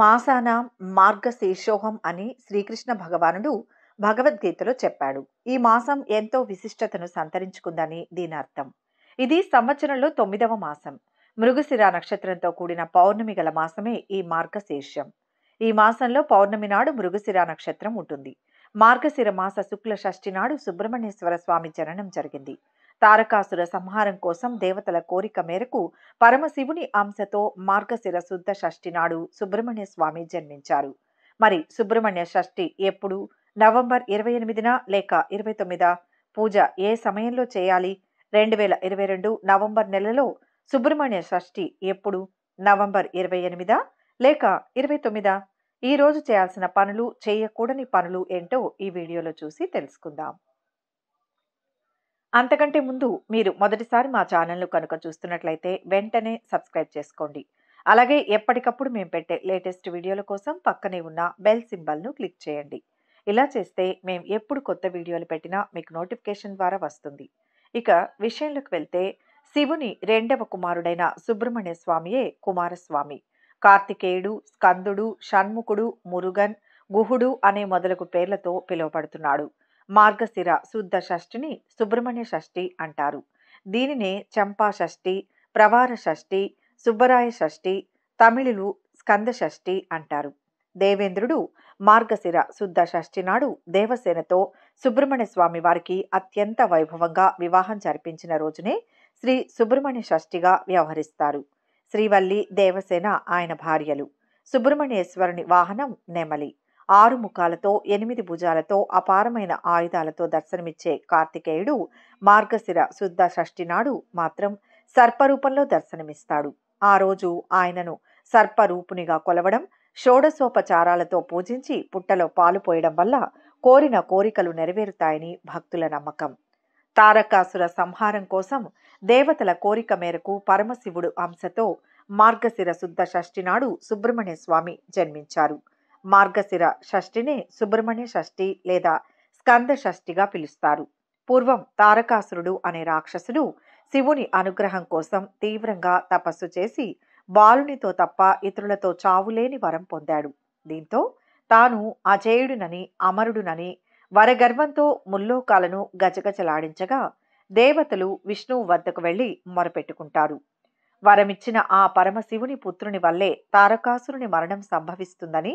మాసాన మార్గశీర్షోహం అని శ్రీకృష్ణ భగవానుడు భగవద్గీతలో చెప్పాడు ఈ మాసం ఎంతో విశిష్టతను సంతరించుకుందని దీని అర్థం ఇది సంవత్సరంలో తొమ్మిదవ మాసం మృగశిర నక్షత్రంతో కూడిన పౌర్ణమి గల మాసమే ఈ మార్గశీర్షం ఈ మాసంలో పౌర్ణమి నాడు మృగశిర నక్షత్రం ఉంటుంది మార్గశిర మాస శుక్ల షష్ఠి నాడు సుబ్రహ్మణ్యేశ్వర స్వామి జననం జరిగింది తారకాసుర సంహారం కోసం దేవతల కోరిక మేరకు పరమశివుని అంశతో మార్గశిర శుద్ధ షష్ఠి నాడు సుబ్రహ్మణ్య స్వామి జన్మించారు మరి సుబ్రహ్మణ్య షష్ఠి ఎప్పుడు నవంబర్ ఇరవై ఎనిమిదిన లేక ఇరవై తొమ్మిదా పూజ ఏ సమయంలో చేయాలి రెండు వేల ఇరవై రెండు నవంబర్ నెలలో సుబ్రహ్మణ్య షష్ఠి ఎప్పుడు నవంబర్ ఇరవై ఎనిమిదా లేక ఇరవై తొమ్మిదా ఈ రోజు చేయాల్సిన పనులు చేయకూడని పనులు ఏంటో ఈ వీడియోలో చూసి తెలుసుకుందాం అంతకంటే ముందు మీరు మొదటిసారి మా ఛానల్ను కనుక చూస్తున్నట్లయితే వెంటనే సబ్స్క్రైబ్ చేసుకోండి అలాగే ఎప్పటికప్పుడు మేము పెట్టే లేటెస్ట్ వీడియోల కోసం పక్కనే ఉన్న బెల్ సింబల్ను క్లిక్ చేయండి ఇలా చేస్తే మేము ఎప్పుడు కొత్త వీడియోలు పెట్టినా మీకు నోటిఫికేషన్ ద్వారా వస్తుంది ఇక విషయంలోకి వెళ్తే శివుని రెండవ కుమారుడైన సుబ్రహ్మణ్య స్వామియే కుమారస్వామి కార్తికేయుడు స్కందుడు షణ్ముఖుడు మురుగన్ గుహుడు అనే మొదలగు పేర్లతో పిలువబడుతున్నాడు మార్గశిర శుద్ధ షష్ఠిని సుబ్రహ్మణ్య షష్ఠి అంటారు దీనినే చంపా షష్ఠి ప్రవార షష్ఠి సుబ్బరాయ షష్ఠి తమిళులు స్కంద షష్ఠి అంటారు దేవేంద్రుడు మార్గశిర శుద్ధ షష్ఠి నాడు దేవసేనతో సుబ్రహ్మణ్య స్వామి వారికి అత్యంత వైభవంగా వివాహం జరిపించిన రోజునే శ్రీ సుబ్రహ్మణ్య షష్ఠిగా వ్యవహరిస్తారు శ్రీవల్లి దేవసేన ఆయన భార్యలు సుబ్రహ్మణ్యేశ్వరుని వాహనం నెమలి ఆరు ముఖాలతో ఎనిమిది భుజాలతో అపారమైన ఆయుధాలతో దర్శనమిచ్చే కార్తికేయుడు మార్గశిర శుద్ధ షష్ఠి నాడు మాత్రం సర్పరూపంలో దర్శనమిస్తాడు ఆ రోజు ఆయనను సర్పరూపునిగా కొలవడం షోడశోపచారాలతో పూజించి పుట్టలో పాలు పోయడం వల్ల కోరిన కోరికలు నెరవేరుతాయని భక్తుల నమ్మకం తారకాసుర సంహారం కోసం దేవతల కోరిక మేరకు పరమశివుడు అంశతో మార్గశిర శుద్ధ షష్ఠి నాడు సుబ్రహ్మణ్య స్వామి జన్మించారు మార్గశిర షష్ఠిని సుబ్రహ్మణ్య షష్ఠి లేదా స్కంద షష్ఠిగా పిలుస్తారు పూర్వం తారకాసురుడు అనే రాక్షసుడు శివుని అనుగ్రహం కోసం తీవ్రంగా తపస్సు చేసి బాలునితో తప్ప ఇతరులతో చావులేని వరం పొందాడు దీంతో తాను అజేయుడునని అమరుడునని వరగర్వంతో ముల్లోకాలను గజగజలాడించగా దేవతలు విష్ణువు వద్దకు వెళ్లి మొరపెట్టుకుంటారు వరమిచ్చిన ఆ పరమశివుని పుత్రుని వల్లే తారకాసురుని మరణం సంభవిస్తుందని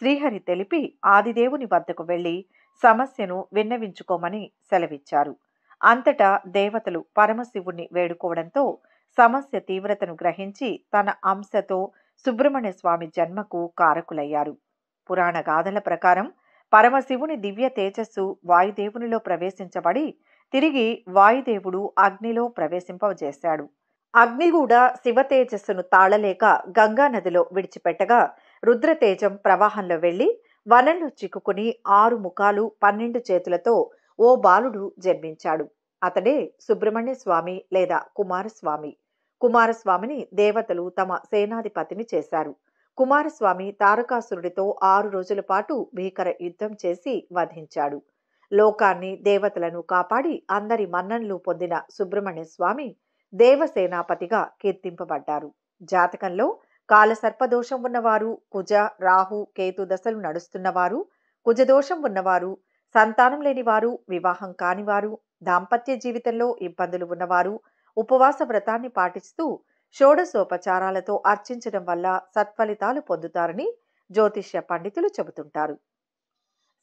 శ్రీహరి తెలిపి ఆదిదేవుని వద్దకు వెళ్ళి సమస్యను విన్నవించుకోమని సెలవిచ్చారు అంతటా దేవతలు పరమశివుణ్ణి వేడుకోవడంతో సమస్య తీవ్రతను గ్రహించి తన అంశతో సుబ్రహ్మణ్య స్వామి జన్మకు కారకులయ్యారు పురాణ గాథల ప్రకారం పరమశివుని దివ్య తేజస్సు వాయుదేవునిలో ప్రవేశించబడి తిరిగి వాయుదేవుడు అగ్నిలో ప్రవేశింపజేశాడు అగ్ని కూడా శివతేజస్సును తాళలేక గంగానదిలో విడిచిపెట్టగా రుద్రతేజం ప్రవాహంలో వెళ్ళి వనంలో చిక్కుకుని ఆరు ముఖాలు పన్నెండు చేతులతో ఓ బాలుడు జన్మించాడు అతడే సుబ్రహ్మణ్య స్వామి లేదా కుమారస్వామి కుమారస్వామిని దేవతలు తమ సేనాధిపతిని చేశారు కుమారస్వామి తారకాసురుడితో ఆరు రోజుల పాటు భీకర యుద్ధం చేసి వధించాడు లోకాన్ని దేవతలను కాపాడి అందరి మన్ననలు పొందిన సుబ్రహ్మణ్య స్వామి దేవసేనాపతిగా కీర్తింపబడ్డారు జాతకంలో కాల సర్పదోషం ఉన్నవారు కుజ రాహు కేతు దశలు నడుస్తున్నవారు కుజదోషం ఉన్నవారు సంతానం లేనివారు వివాహం కానివారు దాంపత్య జీవితంలో ఇబ్బందులు ఉన్నవారు ఉపవాస వ్రతాన్ని పాటిస్తూ షోడశోపచారాలతో అర్చించడం వల్ల సత్ఫలితాలు పొందుతారని జ్యోతిష్య పండితులు చెబుతుంటారు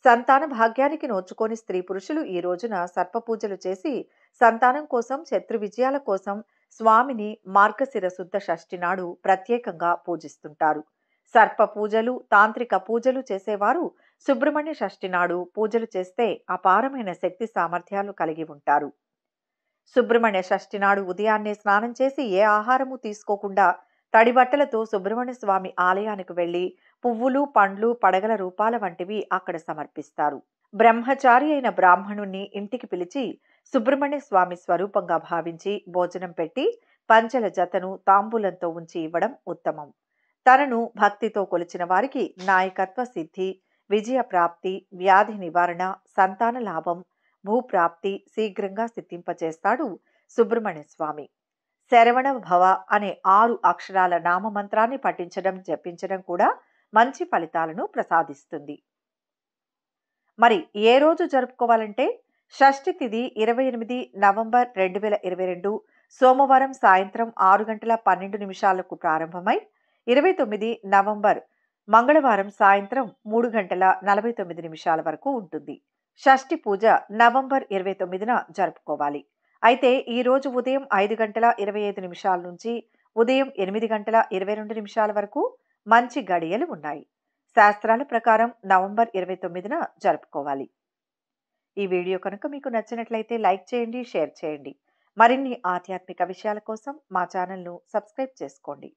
సంతాన భాగ్యానికి నోచుకొని స్త్రీ పురుషులు ఈ రోజున సర్ప పూజలు చేసి సంతానం కోసం శత్రు విజయాల కోసం స్వామిని మార్గశిర శుద్ధ షష్ఠి నాడు ప్రత్యేకంగా పూజిస్తుంటారు సర్ప పూజలు తాంత్రిక పూజలు చేసేవారు సుబ్రహ్మణ్య షష్ఠి నాడు పూజలు చేస్తే అపారమైన శక్తి సామర్థ్యాలు కలిగి ఉంటారు సుబ్రహ్మణ్య షష్ఠి నాడు ఉదయాన్నే స్నానం చేసి ఏ ఆహారము తీసుకోకుండా తడి బట్టలతో సుబ్రహ్మణ్య స్వామి ఆలయానికి వెళ్ళి పువ్వులు పండ్లు పడగల రూపాల వంటివి అక్కడ సమర్పిస్తారు బ్రహ్మచారి అయిన బ్రాహ్మణుణ్ణి ఇంటికి పిలిచి సుబ్రహ్మణ్య స్వామి స్వరూపంగా భావించి భోజనం పెట్టి పంచల జతను తాంబూలంతో ఉంచి ఇవ్వడం ఉత్తమం తనను భక్తితో కొలిచిన వారికి నాయకత్వ సిద్ధి విజయ ప్రాప్తి వ్యాధి నివారణ సంతాన లాభం భూప్రాప్తి శీఘ్రంగా సిద్ధింపచేస్తాడు సుబ్రహ్మణ్య స్వామి శరవణ భవ అనే ఆరు అక్షరాల నామమంత్రాన్ని పఠించడం జపించడం కూడా మంచి ఫలితాలను ప్రసాదిస్తుంది మరి ఏ రోజు జరుపుకోవాలంటే షష్ఠి తిది ఇరవై ఎనిమిది నవంబర్ రెండు వేల ఇరవై రెండు సోమవారం సాయంత్రం ఆరు గంటల పన్నెండు నిమిషాలకు ప్రారంభమై ఇరవై తొమ్మిది నవంబర్ మంగళవారం సాయంత్రం మూడు గంటల నలభై తొమ్మిది నిమిషాల వరకు ఉంటుంది షష్ఠి పూజ నవంబర్ ఇరవై తొమ్మిదిన జరుపుకోవాలి అయితే ఈ రోజు ఉదయం ఐదు గంటల ఇరవై ఐదు నిమిషాల నుంచి ఉదయం ఎనిమిది గంటల ఇరవై రెండు నిమిషాల వరకు మంచి గడియలు ఉన్నాయి శాస్త్రాల ప్రకారం నవంబర్ ఇరవై తొమ్మిదిన జరుపుకోవాలి ఈ వీడియో కనుక మీకు నచ్చినట్లయితే లైక్ చేయండి షేర్ చేయండి మరిన్ని ఆధ్యాత్మిక విషయాల కోసం మా ఛానల్ను సబ్స్క్రైబ్ చేసుకోండి